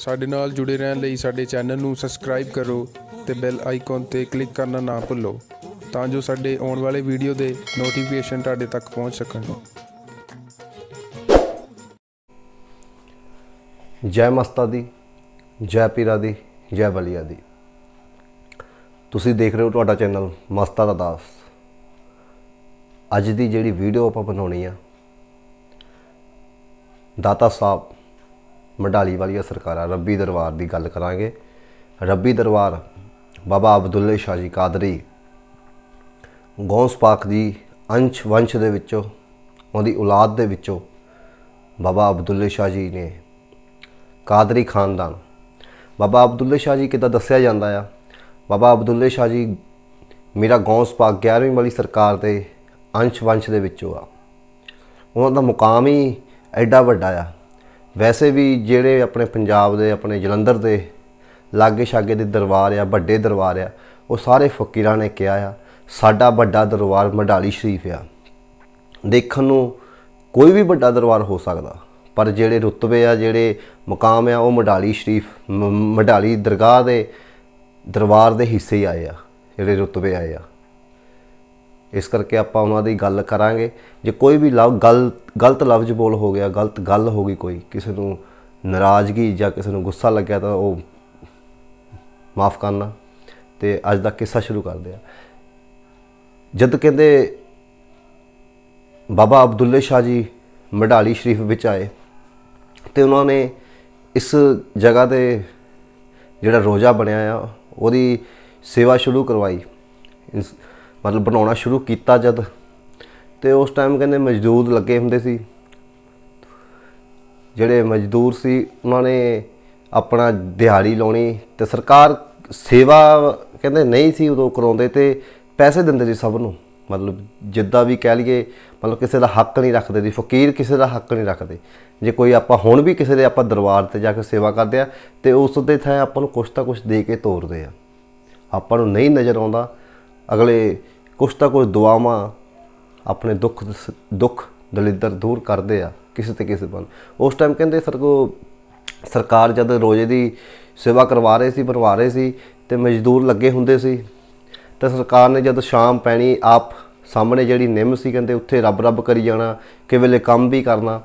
ਸਾਡੇ ਨਾਲ ਜੁੜੇ ਰਹਿਣ ਲਈ ਸਾਡੇ ਚੈਨਲ ਨੂੰ ਸਬਸਕ੍ਰਾਈਬ ਕਰੋ ਤੇ ਬੈਲ ਆਈਕਨ ਤੇ ਕਲਿੱਕ ਕਰਨਾ ਨਾ ਭੁੱਲੋ ਤਾਂ ਜੋ ਸਾਡੇ ਆਉਣ ਵਾਲੇ ਵੀਡੀਓ ਦੇ ਨੋਟੀਫਿਕੇਸ਼ਨ ਤੁਹਾਡੇ ਤੱਕ ਪਹੁੰਚ ਸਕਣ ਜੈ ਮਸਤਾ ਦੀ ਜੈ ਪੀਰਾ ਦੀ ਜੈ ਬਲੀਆ ਦੀ ਤੁਸੀਂ ਦੇਖ ਰਹੇ ਹੋ ਤੁਹਾਡਾ ਚੈਨਲ ਮਸਤਾ ਦਾ ਦਾਸ ਅੱਜ ਦੀ ਜਿਹੜੀ ਵੀਡੀਓ ਆਪਾਂ ਬਣਾਉਣੀ ਆ ਦਾਤਾ ਸਾਹਿਬ ਮੰਡਾਲੀ ਵਾਲੀਆਂ ਸਰਕਾਰਾਂ ਰੱਬੀ ਦਰਬਾਰ ਦੀ ਗੱਲ ਕਰਾਂਗੇ ਰੱਬੀ ਦਰਬਾਰ ਬਾਬਾ ਅਬਦੁੱਲ ਸ਼ਾਹ ਜੀ ਕਾਦਰੀ ਗੌਂਸ ਪਾਕ ਦੀ ਅੰਸ਼ ਵੰਸ਼ ਦੇ ਵਿੱਚੋਂ ਉਹਦੀ ਔਲਾਦ ਦੇ ਵਿੱਚੋਂ ਬਾਬਾ ਅਬਦੁੱਲ ਸ਼ਾਹ ਜੀ ਨੇ ਕਾਦਰੀ ਖਾਨਦਾਨ ਬਾਬਾ ਅਬਦੁੱਲ ਸ਼ਾਹ ਜੀ ਕਿਦਾਂ ਦੱਸਿਆ ਜਾਂਦਾ ਆ ਬਾਬਾ ਅਬਦੁੱਲ ਸ਼ਾਹ ਜੀ ਮੇਰਾ ਗੌਂਸ ਪਾਕ 11ਵੀਂ ਵਾਲੀ ਸਰਕਾਰ ਦੇ ਅੰਸ਼ ਵੰਸ਼ ਦੇ ਵਿੱਚੋਂ ਆ ਉਹਨਾਂ ਦਾ ਮੁਕਾਮ ਹੀ ਐਡਾ ਵੱਡਾ ਆ ਵੈਸੇ ਵੀ ਜਿਹੜੇ ਆਪਣੇ ਪੰਜਾਬ ਦੇ ਆਪਣੇ ਜਲੰਧਰ ਦੇ ਲਾਗੇ ਛਾਗੇ ਦੇ ਦਰਬਾਰ ਆ ਵੱਡੇ ਦਰਬਾਰ ਆ ਉਹ ਸਾਰੇ ਫਕੀਰਾਂ ਨੇ ਕਿਹਾ ਆ ਸਾਡਾ ਵੱਡਾ ਦਰਬਾਰ ਮਡਾਲੀ ਸ਼ਰੀਫ ਆ ਦੇਖਣ ਨੂੰ ਕੋਈ ਵੀ ਵੱਡਾ ਦਰਬਾਰ ਹੋ ਸਕਦਾ ਪਰ ਜਿਹੜੇ ਰੁਤਬੇ ਆ ਜਿਹੜੇ ਮਕਾਮ ਆ ਉਹ ਮਡਾਲੀ ਸ਼ਰੀਫ ਮਡਾਲੀ ਦਰਗਾਹ ਦੇ ਦਰਬਾਰ ਦੇ ਹਿੱਸੇ ਆਏ ਆ ਜਿਹੜੇ ਰੁਤਬੇ ਆਏ ਆ ਇਸ ਕਰਕੇ ਆਪਾਂ ਉਹਨਾਂ ਦੀ ਗੱਲ ਕਰਾਂਗੇ ਜੇ ਕੋਈ ਵੀ ਲਫ਼ ਗਲਤ ਲਫ਼ਜ਼ ਬੋਲ ਹੋ ਗਿਆ ਗਲਤ ਗੱਲ ਹੋ ਗਈ ਕੋਈ ਕਿਸੇ ਨੂੰ ਨਾਰਾਜ਼ਗੀ ਜਾਂ ਕਿਸੇ ਨੂੰ ਗੁੱਸਾ ਲੱਗਿਆ ਤਾਂ ਉਹ ਮਾਫ ਕਰਨਾ ਤੇ ਅੱਜ ਦਾ ਕਿੱਸਾ ਸ਼ੁਰੂ ਕਰਦੇ ਆ ਜਦ ਕਹਿੰਦੇ ਬਾਬਾ ਅਬਦੁੱਲੇ ਸ਼ਾਹ ਜੀ ਮਡਾਲੀ ਸ਼ਰੀਫ ਵਿੱਚ ਆਏ ਤੇ ਉਹਨਾਂ ਨੇ ਇਸ ਜਗ੍ਹਾ ਤੇ ਜਿਹੜਾ ਰੋਜ਼ਾ ਬਣਿਆ ਆ ਉਹਦੀ ਸੇਵਾ ਸ਼ੁਰੂ ਕਰਵਾਈ ਮਤਲਬ ਬਣਾਉਣਾ ਸ਼ੁਰੂ ਕੀਤਾ ਜਦ ਤੇ ਉਸ ਟਾਈਮ ਕਹਿੰਦੇ ਮਜ਼ਦੂਰ ਲੱਗੇ ਹੁੰਦੇ ਸੀ ਜਿਹੜੇ ਮਜ਼ਦੂਰ ਸੀ ਉਹਨਾਂ ਨੇ ਆਪਣਾ ਦਿਹਾੜੀ ਲਾਉਣੀ ਤੇ ਸਰਕਾਰ ਸੇਵਾ ਕਹਿੰਦੇ ਨਹੀਂ ਸੀ ਉਦੋਂ ਕਰਾਉਂਦੇ ਤੇ ਪੈਸੇ ਦਿੰਦੇ ਸੀ ਸਭ ਨੂੰ ਮਤਲਬ ਜਿੱਦਾਂ ਵੀ ਕਹਿ ਲਈਏ ਮਤਲਬ ਕਿਸੇ ਦਾ ਹੱਕ ਨਹੀਂ ਰੱਖਦੇ ਸੀ ਫਕੀਰ ਕਿਸੇ ਦਾ ਹੱਕ ਨਹੀਂ ਰੱਖਦੇ ਜੇ ਕੋਈ ਆਪਾਂ ਹੁਣ ਵੀ ਕਿਸੇ ਦੇ ਆਪਾਂ ਦਰਬਾਰ ਤੇ ਜਾ ਕੇ ਸੇਵਾ ਕਰਦੇ ਆ ਤੇ ਉਸ ਦੇ ਥਾਂ ਆਪਾਂ ਨੂੰ ਕੁਛ ਤਾਂ ਕੁਛ ਦੇ ਕੇ ਤੋਰਦੇ ਆ ਆਪਾਂ ਨੂੰ ਨਹੀਂ ਨਜ਼ਰ ਆਉਂਦਾ ਅਗਲੇ ਕੁਛ ਤਾਂ ਕੁਛ ਦੁਆਵਾਂ ਆਪਣੇ ਦੁੱਖ ਦੁੱਖ ਦਲਿੱਦਰ ਦੂਰ ਕਰਦੇ ਆ ਕਿਸੇ ਤੇ ਕਿਸੇ ਬੰਦ ਉਸ ਟਾਈਮ ਕਹਿੰਦੇ ਸਰ ਕੋ ਸਰਕਾਰ ਜਦ ਰੋਜੇ ਦੀ ਸੇਵਾ ਕਰਵਾ ਰਹੇ ਸੀ ਪਰਵਾ ਰਹੇ ਸੀ ਤੇ ਮਜ਼ਦੂਰ ਲੱਗੇ ਹੁੰਦੇ ਸੀ ਤਾਂ ਸਰਕਾਰ ਨੇ ਜਦ ਸ਼ਾਮ ਪੈਣੀ ਆਪ ਸਾਹਮਣੇ ਜਿਹੜੀ ਨਿੰਮ ਸੀ ਕਹਿੰਦੇ ਉੱਥੇ ਰੱਬ ਰੱਬ ਕਰੀ ਜਾਣਾ ਕਿ ਵੇਲੇ ਕੰਮ ਵੀ ਕਰਨਾ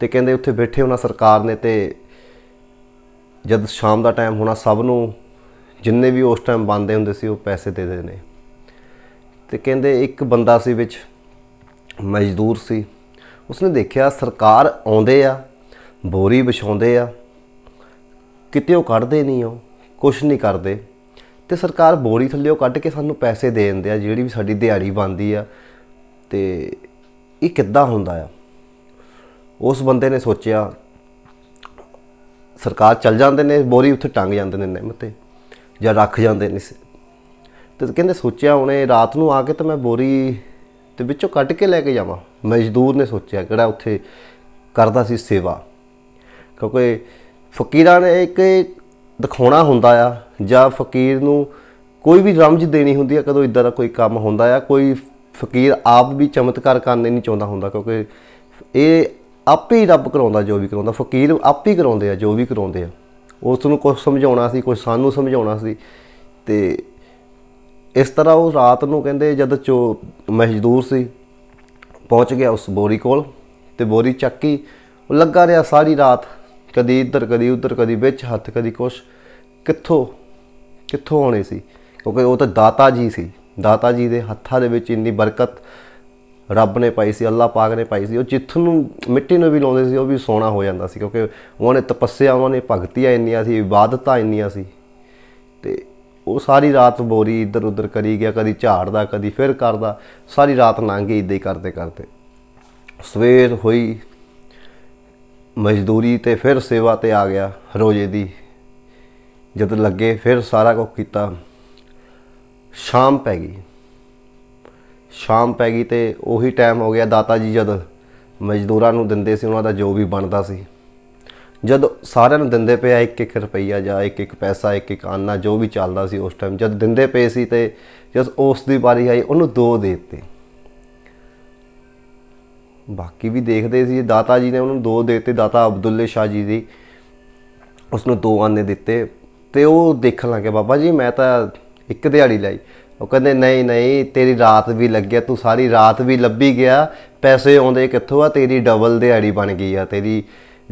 ਤੇ ਕਹਿੰਦੇ ਉੱਥੇ ਬੈਠੇ ਹੋਣਾ ਸਰਕਾਰ ਨੇ ਤੇ ਜਦ ਸ਼ਾਮ ਦਾ ਟਾਈਮ ਹੋਣਾ ਸਭ ਨੂੰ ਜਿੰਨੇ ਵੀ ਉਸ ਟਾਈਮ ਬੰਦੇ ਹੁੰਦੇ ਸੀ ਉਹ ਪੈਸੇ ਦੇ ਦੇਣੇ ਤੇ ਕਹਿੰਦੇ ਇੱਕ ਬੰਦਾ ਸੀ ਵਿੱਚ ਮਜ਼ਦੂਰ ਸੀ ਉਸਨੇ ਦੇਖਿਆ ਸਰਕਾਰ ਆਉਂਦੇ ਆ ਬੋਰੀ ਵਿਛਾਉਂਦੇ ਆ ਕਿਤੇ ਉਹ ਕੱਢਦੇ ਨਹੀਂ ਉਹ ਕੁਝ ਨਹੀਂ ਕਰਦੇ ਤੇ ਸਰਕਾਰ ਬੋਰੀ ਥੱਲੇ ਉਹ ਕੱਢ ਕੇ ਸਾਨੂੰ ਪੈਸੇ ਦੇ ਦਿੰਦੇ ਆ ਜਿਹੜੀ ਵੀ ਸਾਡੀ ਦਿਹਾੜੀ ਬਣਦੀ ਆ ਤੇ ਇਹ ਕਿੱਦਾਂ ਹੁੰਦਾ ਆ ਉਸ ਬੰਦੇ ਨੇ ਸੋਚਿਆ ਸਰਕਾਰ ਚੱਲ ਜਾਂਦੇ ਨੇ ਬੋਰੀ ਉੱਥੇ ਟੰਗ ਜਾਂਦੇ ਨੇ ਨਿੰਮ ਤੇ ਜਾਂ ਰੱਖ ਜਾਂਦੇ ਨੇ ਤੇ ਕਹਿੰਦੇ ਸੋਚਿਆ ਉਹਨੇ ਰਾਤ ਨੂੰ ਆ ਕੇ ਤਾਂ ਮੈਂ ਬੋਰੀ ਤੇ ਵਿੱਚੋਂ ਕੱਢ ਕੇ ਲੈ ਕੇ ਜਾਵਾਂ ਮਜ਼ਦੂਰ ਨੇ ਸੋਚਿਆ ਕਿਹੜਾ ਉੱਥੇ ਕਰਦਾ ਸੀ ਸੇਵਾ ਕਿਉਂਕਿ ਫਕੀਰਾਂ ਨੇ ਇੱਕ ਦਿਖਾਉਣਾ ਹੁੰਦਾ ਆ ਜਾਂ ਫਕੀਰ ਨੂੰ ਕੋਈ ਵੀ ਰਮਜ ਦੇਣੀ ਹੁੰਦੀ ਆ ਕਦੋਂ ਇਦਾਂ ਦਾ ਕੋਈ ਕੰਮ ਹੁੰਦਾ ਆ ਕੋਈ ਫਕੀਰ ਆਪ ਵੀ ਚਮਤਕਾਰ ਕਰਨੇ ਨਹੀਂ ਚਾਹੁੰਦਾ ਹੁੰਦਾ ਕਿਉਂਕਿ ਇਹ ਆਪੇ ਹੀ ਰੱਬ ਕਰਾਉਂਦਾ ਜੋ ਵੀ ਕਰਾਉਂਦਾ ਫਕੀਰ ਆਪੇ ਹੀ ਕਰਾਉਂਦੇ ਆ ਜੋ ਵੀ ਕਰਾਉਂਦੇ ਆ ਉਸ ਨੂੰ ਕੁਝ ਸਮਝਾਉਣਾ ਸੀ ਕੁਝ ਸਾਨੂੰ ਸਮਝਾਉਣਾ ਸੀ ਤੇ ਇਸ ਤਰ੍ਹਾਂ ਉਹ ਰਾਤ ਨੂੰ ਕਹਿੰਦੇ ਜਦ ਚੋ ਮਜ਼ਦੂਰ ਸੀ ਪਹੁੰਚ ਗਿਆ ਉਸ ਬੋਰੀ ਕੋਲ ਤੇ ਬੋਰੀ ਚੱਕੀ ਉਹ ਲੱਗਾ ਰਿਹਾ ਸਾਰੀ ਰਾਤ ਕਦੀ ਇੱਧਰ ਕਦੀ ਉੱਧਰ ਕਦੀ ਵਿੱਚ ਹੱਥ ਕਦੀ ਕੁਛ ਕਿੱਥੋਂ ਕਿੱਥੋਂ ਆਉਣੇ ਸੀ ਕਿਉਂਕਿ ਉਹ ਤਾਂ ਦਾਤਾ ਜੀ ਸੀ ਦਾਤਾ ਜੀ ਦੇ ਹੱਥਾਂ ਦੇ ਵਿੱਚ ਇੰਨੀ ਬਰਕਤ ਰੱਬ ਨੇ ਪਾਈ ਸੀ ਅੱਲਾਹ ਪਾਕ ਨੇ ਪਾਈ ਸੀ ਉਹ ਜਿੱਥ ਨੂੰ ਮਿੱਟੀ ਨੂੰ ਵੀ ਲਾਉਂਦੇ ਸੀ ਉਹ ਵੀ ਸੋਨਾ ਹੋ ਜਾਂਦਾ ਸੀ ਕਿਉਂਕਿ ਉਹਨੇ ਤਪੱਸਿਆ ਉਹਨੇ ਭਗਤੀਆਂ ਇੰਨੀਆਂ ਸੀ ਇਬਾਦਤਾਂ ਇੰਨੀਆਂ ਸੀ ਤੇ ਉਹ ਸਾਰੀ ਰਾਤ ਬੋਰੀ ਇੱਧਰ ਉੱਧਰ ਕਰੀ ਗਿਆ ਕਦੀ ਝਾੜਦਾ ਕਦੀ ਫਿਰ ਕਰਦਾ ਸਾਰੀ ਰਾਤ ਲੰਘ ਗਈ ਇਦਾਂ ਹੀ ਕਰਦੇ ਕਰਦੇ ਸਵੇਰ ਹੋਈ ਮਜ਼ਦੂਰੀ ਤੇ ਫਿਰ ਸੇਵਾ ਤੇ ਆ ਗਿਆ ਰੋਜੇ ਦੀ ਜਦ ਲੱਗੇ ਫਿਰ ਸਾਰਾ ਕੁਝ ਕੀਤਾ ਸ਼ਾਮ ਪੈ ਗਈ ਸ਼ਾਮ ਪੈ ਗਈ ਤੇ ਉਹੀ ਟਾਈਮ ਹੋ ਗਿਆ ਦਾਤਾ ਜੀ ਜਦ ਮਜ਼ਦੂਰਾਂ ਨੂੰ ਦਿੰਦੇ ਸੀ ਉਹਨਾਂ ਦਾ ਜੋ ਵੀ ਬਣਦਾ ਸੀ ਜਦੋਂ ਸਾਰਿਆਂ ਨੂੰ ਦਿੰਦੇ ਪਏ ਆ ਇੱਕ ਇੱਕ ਰੁਪਈਆ ਜਾਂ ਇੱਕ ਇੱਕ ਪੈਸਾ ਇੱਕ ਇੱਕ ਆਨਾ ਜੋ ਵੀ ਚੱਲਦਾ ਸੀ ਉਸ ਟਾਈਮ ਜਦ ਦਿੰਦੇ ਪਏ ਸੀ ਤੇ ਜਦ ਉਸ ਦੀ ਵਾਰੀ ਆਈ ਉਹਨੂੰ ਦੋ ਦੇ ਦਿੱਤੇ ਬਾਕੀ ਵੀ ਦੇਖਦੇ ਸੀ ਦਾਤਾ ਜੀ ਨੇ ਉਹਨੂੰ ਦੋ ਦਿੱਤੇ ਦਾਤਾ ਅਬਦੁੱਲੇ ਸ਼ਾਹ ਜੀ ਦੀ ਉਸ ਨੂੰ ਦੋ ਆਨੇ ਦਿੱਤੇ ਤੇ ਉਹ ਦੇਖਣ ਲਾਂਗੇ ਬਾਬਾ ਜੀ ਮੈਂ ਤਾਂ ਇੱਕ ਦਿਹਾੜੀ ਲਈ ਉਹ ਕਹਿੰਦੇ ਨਹੀਂ ਨਹੀਂ ਤੇਰੀ ਰਾਤ ਵੀ ਲੱਗਿਆ ਤੂੰ ਸਾਰੀ ਰਾਤ ਵੀ ਲੱਭੀ ਗਿਆ ਪੈਸੇ ਆਉਂਦੇ ਕਿੱਥੋਂ ਆ ਤੇਰੀ ਡਬਲ ਦਿਹਾੜੀ ਬਣ ਗਈ ਆ ਤੇਰੀ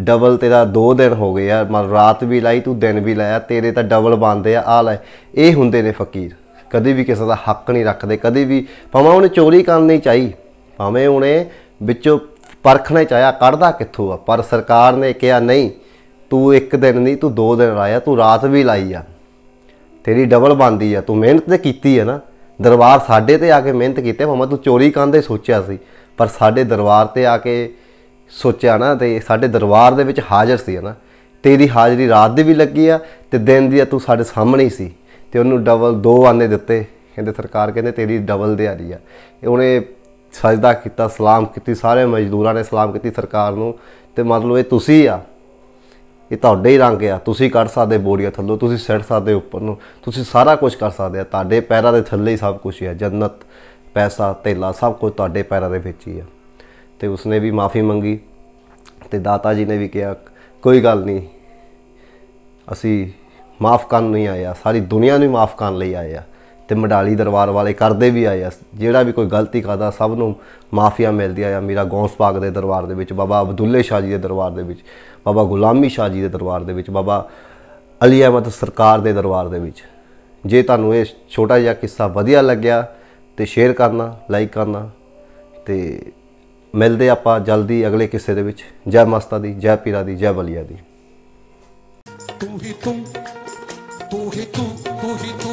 ਡਬਲ ਤੇਰਾ 2 ਦਿਨ ਹੋ ਗਏ ਆ ਮਤਲਬ ਰਾਤ ਵੀ ਲਾਈ ਤੂੰ ਦਿਨ ਵੀ ਲਾਇਆ ਤੇਰੇ ਤਾਂ ਡਬਲ ਬੰਦੇ ਆ ਆ ਲੈ ਇਹ ਹੁੰਦੇ ਨੇ ਫਕੀਰ ਕਦੇ ਵੀ ਕਿਸੇ ਦਾ ਹੱਕ ਨਹੀਂ ਰੱਖਦੇ ਕਦੇ ਵੀ ਭਾਵੇਂ ਉਹਨੇ ਚੋਰੀ ਕਰਨੀ ਚਾਹੀ ਭਾਵੇਂ ਉਹਨੇ ਵਿੱਚੋਂ ਪਰਖਣਾ ਚਾਹਿਆ ਕੱਢਦਾ ਕਿੱਥੋਂ ਆ ਪਰ ਸਰਕਾਰ ਨੇ ਕਿਹਾ ਨਹੀਂ ਤੂੰ ਇੱਕ ਦਿਨ ਨਹੀਂ ਤੂੰ 2 ਦਿਨ ਲਾਇਆ ਤੂੰ ਰਾਤ ਵੀ ਲਾਈ ਆ ਤੇਰੀ ਡਬਲ ਬੰਦੀ ਆ ਤੂੰ ਮਿਹਨਤ ਤੇ ਕੀਤੀ ਆ ਨਾ ਦਰਬਾਰ ਸਾਡੇ ਤੇ ਆ ਕੇ ਮਿਹਨਤ ਕੀਤੀ ਭਾਵੇਂ ਤੂੰ ਚੋਰੀ ਕਰਨ ਦੇ ਸੋਚਿਆ ਸੀ ਪਰ ਸਾਡੇ ਦਰਬਾਰ ਤੇ ਆ ਕੇ ਸੋਚਿਆ ਨਾ ਤੇ ਸਾਡੇ ਦਰਬਾਰ ਦੇ ਵਿੱਚ ਹਾਜ਼ਰ ਸੀ ਨਾ ਤੇਰੀ ਹਾਜ਼ਰੀ ਰਾਤ ਦੀ ਵੀ ਲੱਗੀ ਆ ਤੇ ਦਿਨ ਦੀ ਤੂੰ ਸਾਡੇ ਸਾਹਮਣੇ ਹੀ ਸੀ ਤੇ ਉਹਨੂੰ ਡਬਲ ਦੋ ਆਨੇ ਦਿੱਤੇ ਕਹਿੰਦੇ ਸਰਕਾਰ ਕਹਿੰਦੇ ਤੇਰੀ ਡਬਲ ਦਿਹਾੜੀ ਆ ਉਹਨੇ ਸਜਦਾ ਕੀਤਾ ਸਲਾਮ ਕੀਤੀ ਸਾਰੇ ਮਜ਼ਦੂਰਾਂ ਨੇ ਸਲਾਮ ਕੀਤੀ ਸਰਕਾਰ ਨੂੰ ਤੇ ਮਤਲਬ ਇਹ ਤੁਸੀਂ ਆ ਇਹ ਤੁਹਾਡੇ ਹੀ ਰੰਗ ਆ ਤੁਸੀਂ ਕੱਢ ਸਕਦੇ ਬੋਰੀਆਂ ਥੱਲੋਂ ਤੁਸੀਂ ਸੜ ਸਕਦੇ ਉੱਪਰ ਨੂੰ ਤੁਸੀਂ ਸਾਰਾ ਕੁਝ ਕਰ ਸਕਦੇ ਆ ਤੁਹਾਡੇ ਪੈਰਾਂ ਦੇ ਥੱਲੇ ਹੀ ਸਭ ਕੁਝ ਆ ਜੰਨਤ ਪੈਸਾ ਤੇਲਾ ਸਭ ਕੁਝ ਤੁਹਾਡੇ ਪੈਰਾਂ ਦੇ ਵਿੱਚ ਹੀ ਆ ਤੇ ਉਸਨੇ ਵੀ ਮਾਫੀ ਮੰਗੀ ਤੇ ਦਾਤਾ ਜੀ ਨੇ ਵੀ ਕਿਹਾ ਕੋਈ ਗੱਲ ਨਹੀਂ ਅਸੀਂ ਮਾਫ ਕਰਨ ਨਹੀਂ ਆਇਆ ਸਾਰੀ ਦੁਨੀਆ ਨੂੰ ਮਾਫ ਕਰਨ ਲਈ ਆਇਆ ਤੇ ਮਡਾਲੀ ਦਰਬਾਰ ਵਾਲੇ ਕਰਦੇ ਵੀ ਆਇਆ ਜਿਹੜਾ ਵੀ ਕੋਈ ਗਲਤੀ ਕਰਦਾ ਸਭ ਨੂੰ ਮਾਫੀਆ ਮਿਲਦੀ ਆ ਮੀਰਾ ਗੌਂਸ ਪਾਕ ਦੇ ਦਰਬਾਰ ਦੇ ਵਿੱਚ ਬਾਬਾ ਅਬਦੁੱਲੇ ਸ਼ਾਹ ਜੀ ਦੇ ਦਰਬਾਰ ਦੇ ਵਿੱਚ ਬਾਬਾ ਗੁਲਾਮੀ ਸ਼ਾਹ ਜੀ ਦੇ ਦਰਬਾਰ ਦੇ ਵਿੱਚ ਬਾਬਾ ਅਲੀ ਅਹਿਮਦ ਸਰਕਾਰ ਦੇ ਦਰਬਾਰ ਦੇ ਵਿੱਚ ਜੇ ਤੁਹਾਨੂੰ ਇਹ ਛੋਟਾ ਜਿਹਾ ਕਿੱਸਾ ਵਧੀਆ ਲੱਗਿਆ ਤੇ ਸ਼ੇਅਰ ਕਰਨਾ ਲਾਈਕ ਕਰਨਾ ਤੇ ਮਿਲਦੇ ਆਪਾਂ ਜਲਦੀ ਅਗਲੇ ਕਿਸੇ ਦੇ ਵਿੱਚ ਜੈ ਮਸਤਾ ਦੀ ਜੈ ਪੀਰਾ ਦੀ ਜੈ ਬਲੀਆ ਦੀ ਤੂੰ ਹੀ ਤੂੰ ਤੂੰ ਹੀ ਤੂੰ ਤੂੰ ਹੀ